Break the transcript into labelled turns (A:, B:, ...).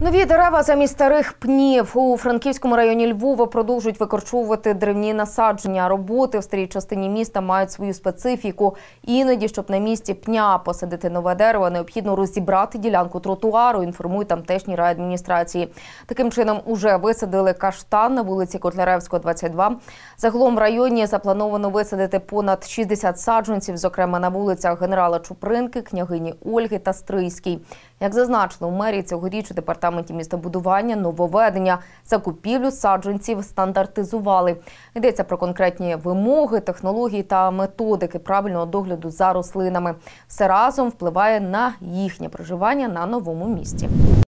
A: Нові дерева замість старих пнів у Франківському районі Львова продовжують викорчовувати древні насадження. Роботи в старій частині міста мають свою специфіку. Іноді, щоб на місці пня посадити нове дерево, необхідно розібрати ділянку тротуару. Інформує тамтешні райадміністрації. Таким чином уже висадили каштан на вулиці Котляревського, 22. Загалом в районі заплановано висадити понад 60 саджанців, зокрема на вулицях генерала Чупринки, княгині Ольги та Стрийській. Як зазначено, у мерії цьогоріч департаменту департаменті містобудування нововведення. Закупівлю саджанців стандартизували. Йдеться про конкретні вимоги, технології та методики правильного догляду за рослинами. Все разом впливає на їхнє проживання на новому місці.